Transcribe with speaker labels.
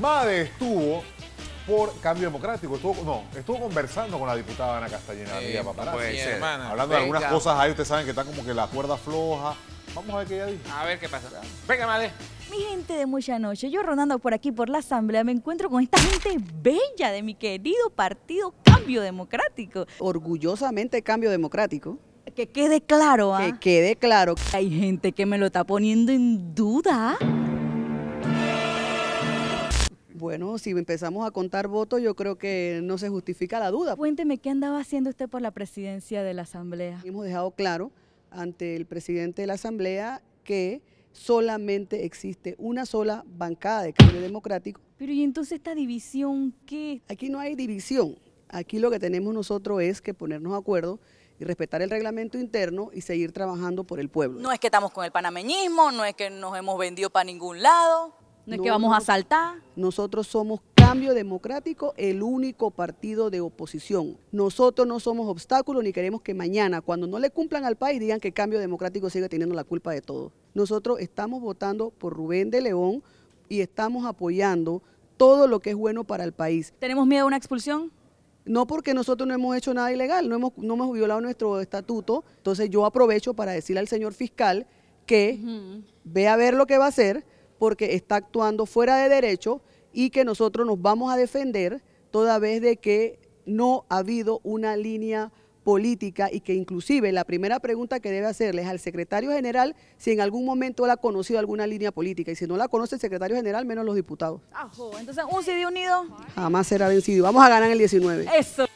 Speaker 1: Madre estuvo por cambio democrático. Estuvo, no, estuvo conversando con la diputada Ana Castañeda Hablando de algunas cosas ahí, ustedes saben que está como que la cuerda floja. Vamos a ver qué ella dice. A ver qué pasa.
Speaker 2: Venga, madre. Mi gente de mucha noche, yo rondando por aquí por la asamblea me encuentro con esta gente bella de mi querido partido Cambio Democrático.
Speaker 1: Orgullosamente Cambio Democrático.
Speaker 2: Que quede claro, ¿ah? Que quede claro. Hay gente que me lo está poniendo en duda.
Speaker 1: Bueno, si empezamos a contar votos, yo creo que no se justifica la duda. Cuénteme, ¿qué andaba haciendo usted por la presidencia de la Asamblea? Hemos dejado claro ante el presidente de la Asamblea que solamente existe una sola bancada de cambio democrático. Pero ¿y entonces esta división qué? Aquí no hay división. Aquí lo que tenemos nosotros es que ponernos de acuerdo y respetar el reglamento interno y seguir trabajando por el pueblo. No
Speaker 2: es que estamos con el panameñismo, no es que nos hemos vendido para ningún lado.
Speaker 1: No es que vamos a saltar. Nosotros somos Cambio Democrático, el único partido de oposición. Nosotros no somos obstáculos ni queremos que mañana, cuando no le cumplan al país, digan que Cambio Democrático sigue teniendo la culpa de todo. Nosotros estamos votando por Rubén de León y estamos apoyando todo lo que es bueno para el país. ¿Tenemos miedo a una expulsión? No porque nosotros no hemos hecho nada ilegal, no hemos, no hemos violado nuestro estatuto. Entonces yo aprovecho para decirle al señor fiscal que ve a ver lo que va a hacer porque está actuando fuera de derecho y que nosotros nos vamos a defender toda vez de que no ha habido una línea política y que inclusive la primera pregunta que debe hacerles al secretario general si en algún momento él ha conocido alguna línea política y si no la conoce el secretario general menos los diputados. Ajo,
Speaker 2: entonces un CD unido
Speaker 1: jamás será vencido. Vamos a ganar el 19.
Speaker 2: Eso.